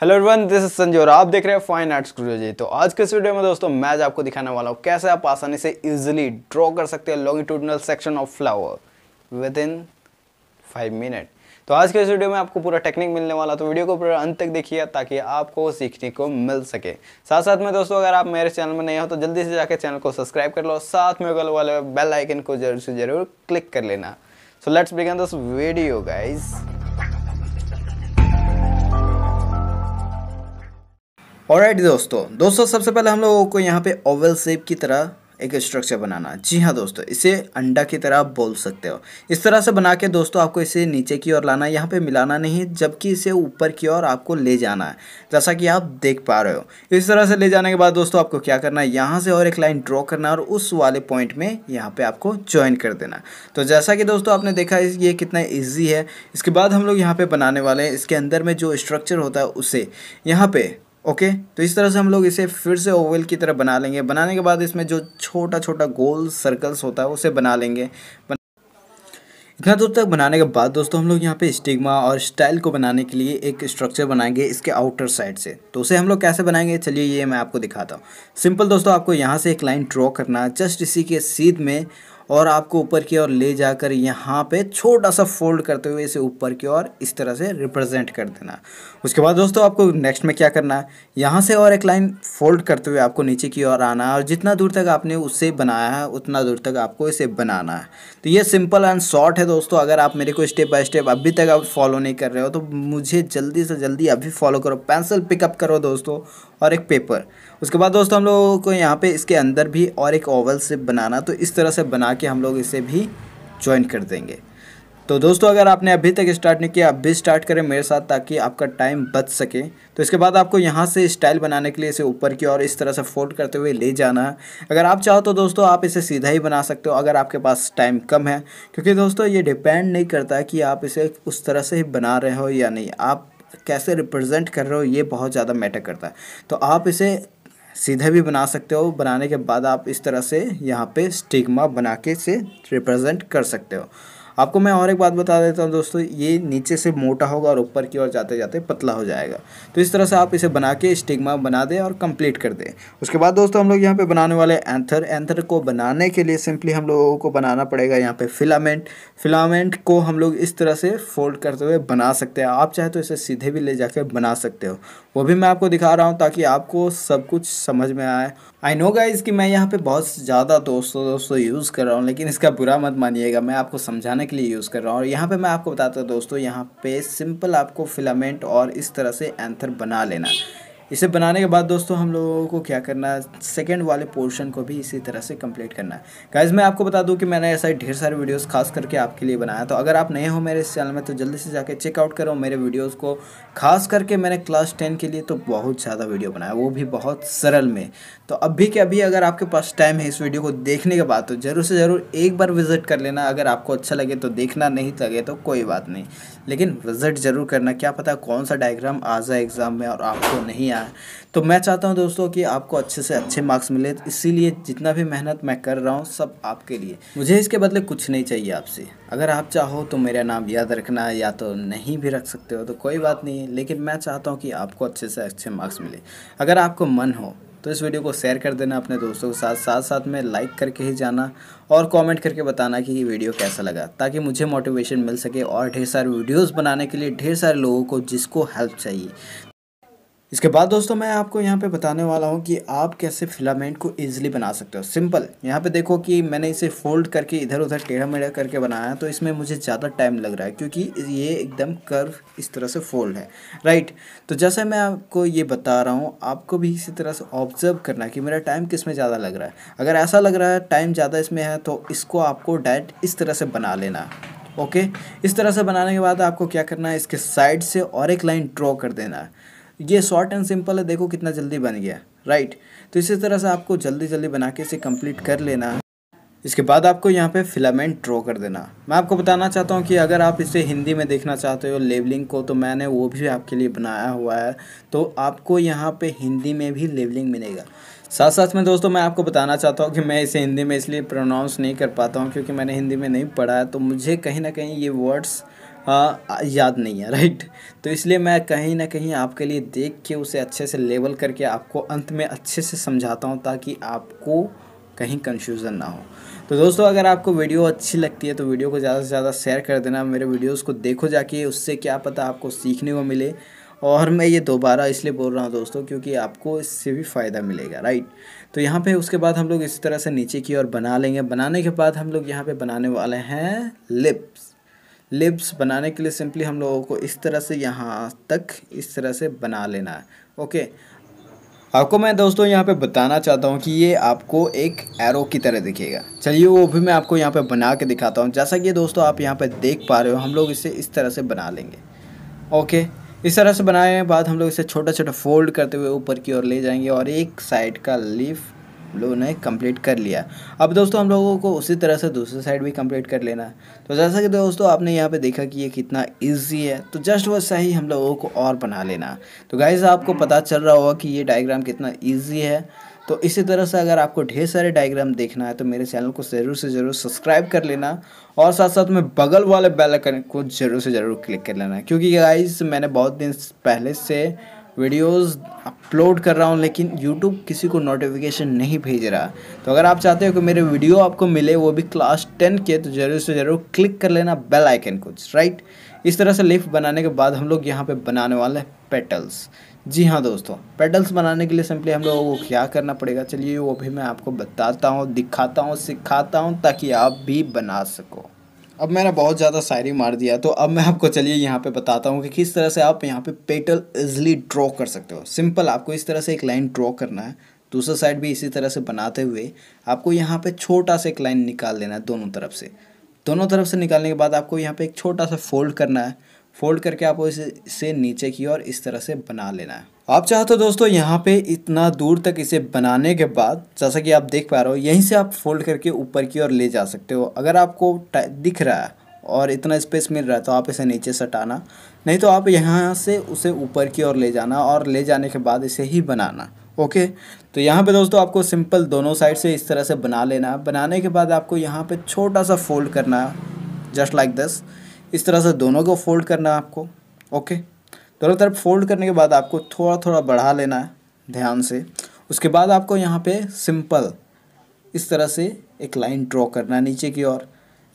hello everyone this is Sanjay और आप देख रहे हैं फाइन आर्ट्स जी तो आज के इस वीडियो में दोस्तों मैं आज आपको दिखाने वाला हूँ कैसे आप आसानी से इजीली ड्रॉ कर सकते हैं longitudinal section of flower within five minute तो आज के इस वीडियो में आपको पूरा टेक्निक मिलने वाला तो वीडियो को पूरा अंत तक देखिए ताकि आपको सीखने को मिल सके साथ साथ में दोस्तों अगर आप मेरे चैनल में नए हो तो जल्दी से जाकर चैनल को सब्सक्राइब कर लो साथ में गल वाले बेल आइकन को जरूर से जरूर क्लिक कर लेना so let's begin this video guys और राइट दोस्तों दोस्तों सबसे पहले हम लोगों को यहाँ पे ओवल शेप की तरह एक स्ट्रक्चर बनाना जी हाँ दोस्तों इसे अंडा की तरह आप बोल सकते हो इस तरह से बना के दोस्तों आपको इसे नीचे की ओर लाना है यहाँ पे मिलाना नहीं जबकि इसे ऊपर की ओर आपको ले जाना है जैसा कि आप देख पा रहे हो इस तरह से ले जाने के बाद दोस्तों आपको क्या करना है यहाँ से और एक लाइन ड्रॉ करना और उस वाले पॉइंट में यहाँ पर आपको ज्वाइन कर देना तो जैसा कि दोस्तों आपने देखा ये कितना ईजी है इसके बाद हम लोग यहाँ पर बनाने वाले हैं इसके अंदर में जो स्ट्रक्चर होता है उसे यहाँ पर ओके तो इस तरह से हम लोग इसे फिर से ओवल की तरह बना लेंगे बनाने के बाद इसमें जो छोटा छोटा गोल सर्कल्स होता है उसे बना लेंगे इतना दूर तक बनाने के बाद दोस्तों हम लोग यहाँ पे स्टिग्मा और स्टाइल को बनाने के लिए एक स्ट्रक्चर बनाएंगे इसके आउटर साइड से तो उसे हम लोग कैसे बनाएंगे चलिए ये मैं आपको दिखाता हूँ सिंपल दोस्तों आपको यहाँ से एक लाइन ड्रॉ करना जस्ट इसी के सीध में और आपको ऊपर की ओर ले जाकर यहाँ पे छोटा सा फोल्ड करते हुए इसे ऊपर की ओर इस तरह से रिप्रेजेंट कर देना उसके बाद दोस्तों आपको नेक्स्ट में क्या करना है यहाँ से और एक लाइन फोल्ड करते हुए आपको नीचे की ओर आना है और जितना दूर तक आपने उससे बनाया है उतना दूर तक आपको इसे बनाना है तो ये सिंपल एंड शॉर्ट है दोस्तों अगर आप मेरे को स्टेप बाय स्टेप अभी तक आप फॉलो नहीं कर रहे हो तो मुझे जल्दी से जल्दी अभी फॉलो करो पेंसिल पिकअप करो दोस्तों और एक पेपर उसके बाद दोस्तों हम लोगों को यहाँ पे इसके अंदर भी और एक ओवल से बनाना तो इस तरह से बना के हम लोग इसे भी ज्वाइन कर देंगे तो दोस्तों अगर आपने अभी तक स्टार्ट नहीं किया अभी स्टार्ट करें मेरे साथ ताकि आपका टाइम बच सके तो इसके बाद आपको यहाँ से स्टाइल बनाने के लिए इसे ऊपर की ओर इस तरह से फोल्ड करते हुए ले जाना है अगर आप चाहो तो दोस्तों आप इसे सीधा ही बना सकते हो अगर आपके पास टाइम कम है क्योंकि दोस्तों ये डिपेंड नहीं करता कि आप इसे उस तरह से ही बना रहे हो या नहीं आप कैसे रिप्रेजेंट कर रहे हो ये बहुत ज़्यादा मैटर करता है तो आप इसे सीधे भी बना सकते हो बनाने के बाद आप इस तरह से यहाँ पे स्टिग्मा बना के इसे रिप्रेजेंट कर सकते हो आपको मैं और एक बात बता देता हूँ दोस्तों ये नीचे से मोटा होगा और ऊपर की ओर जाते जाते पतला हो जाएगा तो इस तरह से आप इसे बना के स्टिग्मा बना दें और कंप्लीट कर दें उसके बाद दोस्तों हम लोग यहाँ पे बनाने वाले एंथर एंथर को बनाने के लिए सिंपली हम लोगों को बनाना पड़ेगा यहाँ पर फिलामेंट फिलामेंट को हम लोग इस तरह से फोल्ड करते हुए बना सकते हैं आप चाहे तो इसे सीधे भी ले जाकर बना सकते हो वो भी मैं आपको दिखा रहा हूँ ताकि आपको सब कुछ समझ में आए आई नो गाइज़ कि मैं यहाँ पे बहुत ज़्यादा दोस्तों दोस्तों यूज़ कर रहा हूँ लेकिन इसका बुरा मत मानिएगा मैं आपको समझाने के लिए यूज़ कर रहा हूँ और यहाँ पे मैं आपको बताता हूँ दोस्तों यहाँ पे सिंपल आपको फिलामेंट और इस तरह से एंथर बना लेना इसे बनाने के बाद दोस्तों हम लोगों को क्या करना है सेकेंड वाले पोर्शन को भी इसी तरह से कंप्लीट करना है गाइज मैं आपको बता दूं कि मैंने ऐसा ही ढेर सारे वीडियोस खास करके आपके लिए बनाया तो अगर आप नए हो मेरे इस चैनल में तो जल्दी से जाके चेकआउट करो मेरे वीडियोज़ को खास करके मैंने क्लास टेन के लिए तो बहुत ज़्यादा वीडियो बनाया वो भी बहुत सरल में तो अभी के अभी अगर आपके पास टाइम है इस वीडियो को देखने के बाद तो ज़रूर से ज़रूर एक बार विज़िट कर लेना अगर आपको अच्छा लगे तो देखना नहीं लगे तो कोई बात नहीं लेकिन विज़िट ज़रूर करना क्या पता कौन सा डायग्राम आ जाए एग्ज़ाम में और आपको नहीं किया है तो मैं चाहता हूँ दोस्तों कि आपको अच्छे से अच्छे मार्क्स मिले इसीलिए जितना भी मेहनत मैं कर रहा हूँ सब आपके लिए मुझे इसके बदले कुछ नहीं चाहिए आपसे अगर आप चाहो तो मेरा नाम याद रखना या तो नहीं भी रख सकते हो तो कोई बात नहीं है लेकिन मैं चाहता हूँ कि आपको अच्छे से अच्छे मार्क्स मिले अगर आपको मन हो तो इस वीडियो को शेयर कर देना अपने दोस्तों के साथ साथ साथ में लाइक करके ही जाना और कमेंट करके बताना कि ये वीडियो कैसा लगा ताकि मुझे मोटिवेशन मिल सके और ढेर सारे वीडियोस बनाने के लिए ढेर सारे लोगों को जिसको हेल्प चाहिए इसके बाद दोस्तों मैं आपको यहाँ पे बताने वाला हूँ कि आप कैसे फिलामेंट को ईजिली बना सकते हो सिंपल यहाँ पे देखो कि मैंने इसे फोल्ड करके इधर उधर टेढ़ा मेढ़ा करके बनाया तो इसमें मुझे ज़्यादा टाइम लग रहा है क्योंकि ये एकदम कर्व इस तरह से फोल्ड है राइट तो जैसे मैं आपको ये बता रहा हूँ आपको भी इसी तरह से ऑब्जर्व करना कि मेरा टाइम किस में ज़्यादा लग रहा है अगर ऐसा लग रहा है टाइम ज़्यादा इसमें है तो इसको आपको डायरेक्ट इस तरह से बना लेना ओके इस तरह से बनाने के बाद आपको क्या करना है इसके साइड से और एक लाइन ड्रॉ कर देना है ये शॉर्ट एंड सिंपल है देखो कितना जल्दी बन गया राइट तो इसी तरह से आपको जल्दी जल्दी बना के इसे कंप्लीट कर लेना इसके बाद आपको यहाँ पे फिलामेंट ड्रॉ कर देना मैं आपको बताना चाहता हूँ कि अगर आप इसे हिंदी में देखना चाहते हो लेवलिंग को तो मैंने वो भी आपके लिए बनाया हुआ है तो आपको यहाँ पे हिंदी में भी लेवलिंग मिलेगा साथ साथ में दोस्तों मैं आपको बताना चाहता हूँ कि मैं इसे हिंदी में इसलिए प्रोनाउंस नहीं कर पाता हूँ क्योंकि मैंने हिंदी में नहीं पढ़ा है तो मुझे कहीं ना कहीं ये वर्ड्स आ, हाँ, याद नहीं है राइट तो इसलिए मैं कहीं ना कहीं आपके लिए देख के उसे अच्छे से लेवल करके आपको अंत में अच्छे से समझाता हूँ ताकि आपको कहीं कन्फ्यूज़न ना हो तो दोस्तों अगर आपको वीडियो अच्छी लगती है तो वीडियो को ज़्यादा से ज़्यादा शेयर कर देना मेरे वीडियोस को देखो जाके उससे क्या पता आपको सीखने को मिले और मैं ये दोबारा इसलिए बोल रहा हूँ दोस्तों क्योंकि आपको इससे भी फ़ायदा मिलेगा राइट तो यहाँ पे उसके बाद हम लोग इस तरह से नीचे की ओर बना लेंगे बनाने के बाद हम लोग यहाँ पे बनाने वाले हैं लिप्स लिप्स बनाने के लिए सिंपली हम लोगों को इस तरह से यहाँ तक इस तरह से बना लेना है ओके आपको मैं दोस्तों यहाँ पे बताना चाहता हूँ कि ये आपको एक एरो की तरह दिखेगा चलिए वो भी मैं आपको यहाँ पे बना के दिखाता हूँ जैसा कि दोस्तों आप यहाँ पे देख पा रहे हो हम लोग इसे इस तरह से बना लेंगे ओके इस तरह से बनाने के बाद हम लोग इसे छोटा छोटा फोल्ड करते हुए ऊपर की ओर ले जाएंगे और एक साइड का लीफ लोगों ने कंप्लीट कर लिया अब दोस्तों हम लोगों को उसी तरह से दूसरे साइड भी कंप्लीट कर लेना है तो जैसा कि दोस्तों आपने यहाँ पे देखा कि ये कितना इजी है तो जस्ट वैसा ही हम लोगों को और बना लेना तो गाइज आपको पता चल रहा होगा कि ये डायग्राम कितना ईजी है तो इसी तरह से अगर आपको ढेर सारे डायग्राम देखना है तो मेरे चैनल को ज़रूर से ज़रूर सब्सक्राइब कर लेना और साथ साथ में बगल वाले बेल आइकन को ज़रूर से ज़रूर क्लिक कर लेना क्योंकि गाइज मैंने बहुत दिन पहले से वीडियोस अपलोड कर रहा हूँ लेकिन यूट्यूब किसी को नोटिफिकेशन नहीं भेज रहा तो अगर आप चाहते हो कि मेरे वीडियो आपको मिले वो भी क्लास टेन के तो ज़रूर से ज़रूर क्लिक कर लेना बेल आइकन को राइट इस तरह से लिफ्ट बनाने के बाद हम लोग यहाँ पर बनाने वाले हैं पेटल्स जी हाँ दोस्तों पेटल्स बनाने के लिए सिंपली हम लोगों को क्या करना पड़ेगा चलिए वो भी मैं आपको बताता हूँ दिखाता हूँ सिखाता हूँ ताकि आप भी बना सको अब मैंने बहुत ज़्यादा शायरी मार दिया तो अब मैं आपको चलिए यहाँ पे बताता हूँ कि किस तरह से आप यहाँ पे पेटल इजली ड्रॉ कर सकते हो सिंपल आपको इस तरह से एक लाइन ड्रॉ करना है दूसरा साइड भी इसी तरह से बनाते हुए आपको यहाँ पे छोटा सा एक लाइन निकाल लेना है दोनों तरफ से दोनों तरफ से निकालने के बाद आपको यहाँ पर एक छोटा सा फोल्ड करना है फोल्ड करके आपको इसे नीचे की और इस तरह से बना लेना है आप चाहो तो दोस्तों यहाँ पे इतना दूर तक इसे बनाने के बाद जैसा कि आप देख पा रहे हो यहीं से आप फोल्ड करके ऊपर की ओर ले जा सकते हो अगर आपको दिख रहा है और इतना स्पेस मिल रहा है तो आप इसे नीचे सटाना नहीं तो आप यहाँ से उसे ऊपर की ओर ले जाना और ले जाने के बाद इसे ही बनाना ओके तो यहाँ पे दोस्तों आपको सिंपल दोनों साइड से इस तरह से बना लेना है बनाने के बाद आपको यहाँ पे छोटा सा फोल्ड करना है जस्ट लाइक दिस इस तरह से दोनों को फोल्ड करना है आपको ओके दोनों तरफ फोल्ड करने के बाद आपको थोड़ा थोड़ा बढ़ा लेना है ध्यान से उसके बाद आपको यहाँ पे सिंपल इस तरह से एक लाइन ड्रॉ करना है नीचे की ओर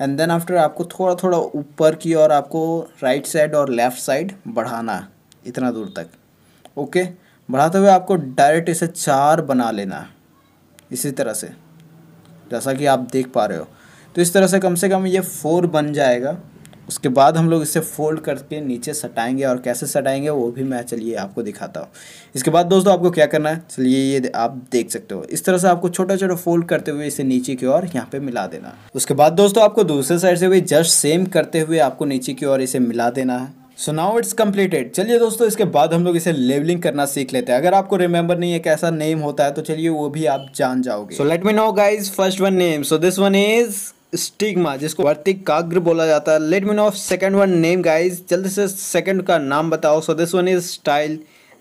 एंड देन आफ्टर आपको थोड़ा थोड़ा ऊपर की ओर आपको राइट साइड और लेफ्ट साइड बढ़ाना है इतना दूर तक ओके बढ़ाते हुए आपको डायरेक्ट इसे चार बना लेना है इसी तरह से जैसा कि आप देख पा रहे हो तो इस तरह से कम से कम ये फोर बन जाएगा उसके बाद हम लोग इसे फोल्ड करके नीचे सटाएंगे और कैसे सटाएंगे वो भी मैं चलिए आपको दिखाता हूँ इसके बाद दोस्तों आपको क्या करना है चलिए ये आप देख सकते हो इस तरह से आपको छोटा छोटा फोल्ड करते हुए इसे नीचे की ओर यहाँ पे मिला देना उसके बाद दोस्तों आपको दूसरे साइड से भी जस्ट सेम करते हुए आपको नीचे की ओर इसे मिला देना है सो नाउ इट्स कम्प्लीटेड चलिए दोस्तों इसके बाद हम लोग इसे लेवलिंग करना सीख लेते हैं अगर आपको रिमेंबर नहीं है कैसा नेम होता है तो चलिए वो भी आप जान जाओगे so let me know guys first one name so this one is stigma जिसको वर्तिक काग्र बोला जाता है let me know of second one name guys जल्दी से सेकंड का नाम बताओ so this one is style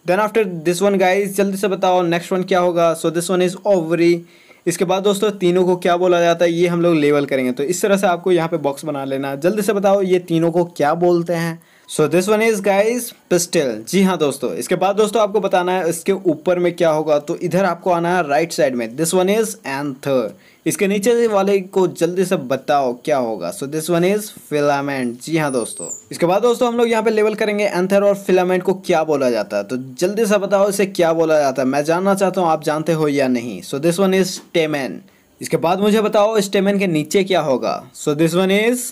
then after this one guys जल्दी से बताओ नेक्स्ट वन क्या होगा so this one is ovary इसके बाद दोस्तों तीनों को क्या बोला जाता है ये हम लोग लेवल करेंगे तो इस तरह से आपको यहाँ पे बॉक्स बना लेना है जल्दी से बताओ ये तीनों को क्या बोलते हैं so this one is guys pistil जी हाँ दोस्तों इसके बाद दोस्तों आपको बताना है इसके ऊपर में क्या होगा तो इधर आपको आना है राइट साइड में दिस वन इज एंथर इसके नीचे वाले को जल्दी से बताओ क्या होगा so this one is filament जी हाँ दोस्तों इसके बाद दोस्तों हम लोग यहाँ पे लेवल करेंगे एंथर और फिलामेंट को क्या बोला जाता है तो जल्दी से बताओ इसे क्या बोला जाता है मैं जानना चाहता हूँ आप जानते हो या नहीं so this one is stamen इसके बाद मुझे बताओ स्टेमेन के नीचे क्या होगा so this one is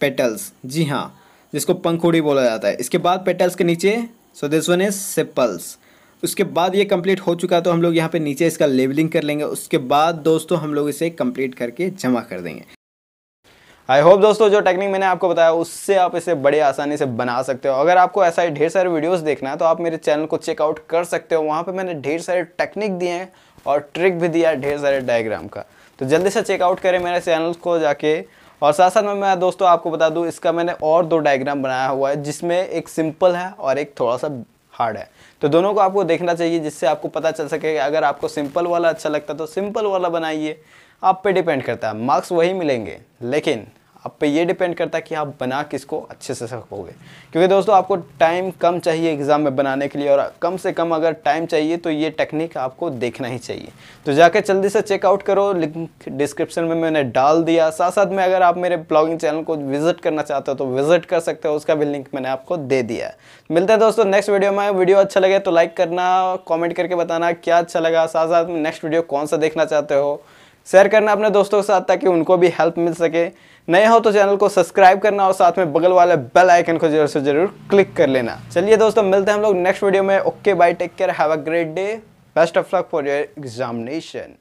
petals जी हाँ जिसको पंखुड़ी बोला जाता है इसके बाद पेटल्स के नीचे so this one is sepals उसके बाद ये कंप्लीट हो चुका है तो हम लोग यहाँ पे नीचे इसका लेबलिंग कर लेंगे उसके बाद दोस्तों हम लोग इसे कंप्लीट करके जमा कर देंगे आई होप दोस्तों जो टेक्निक मैंने आपको बताया उससे आप इसे बड़े आसानी से बना सकते हो अगर आपको ऐसा ही ढेर सारे वीडियोस देखना है तो आप मेरे चैनल को चेकआउट कर सकते हो वहाँ पे मैंने ढेर सारे टेक्निक दिए हैं और ट्रिक भी दिया है ढेर सारे डायग्राम का तो जल्दी से चेकआउट करें मेरे चैनल को जाके और साथ साथ में मैं दोस्तों आपको बता दूँ इसका मैंने और दो डायग्राम बनाया हुआ है जिसमें एक सिंपल है और एक थोड़ा सा हार्ड है तो दोनों को आपको देखना चाहिए जिससे आपको पता चल सके अगर आपको सिंपल वाला अच्छा लगता तो सिंपल वाला बनाइए आप पे डिपेंड करता है मार्क्स वही मिलेंगे लेकिन आप पे ये डिपेंड करता है कि आप बना किसको अच्छे से सकोगे क्योंकि दोस्तों आपको टाइम कम चाहिए एग्ज़ाम में बनाने के लिए और कम से कम अगर टाइम चाहिए तो ये टेक्निक आपको देखना ही चाहिए तो जाकर जल्दी से चेकआउट करो लिंक डिस्क्रिप्शन में मैंने डाल दिया साथ साथ में अगर आप मेरे ब्लॉगिंग चैनल को विजिट करना चाहते हो तो विजिट कर सकते हो उसका भी लिंक मैंने आपको दे दिया है मिलते हैं दोस्तों नेक्स्ट वीडियो में वीडियो अच्छा लगे तो लाइक करना कॉमेंट करके बताना क्या अच्छा लगा साथ साथ में नेक्स्ट वीडियो कौन सा देखना चाहते हो शेयर करना अपने दोस्तों के साथ ताकि उनको भी हेल्प मिल सके नए हो तो चैनल को सब्सक्राइब करना और साथ में बगल वाले बेल आइकन को जरूर से जरूर क्लिक कर लेना चलिए दोस्तों मिलते हैं हम लोग नेक्स्ट वीडियो में okay bye take care have a great day best of luck for your examination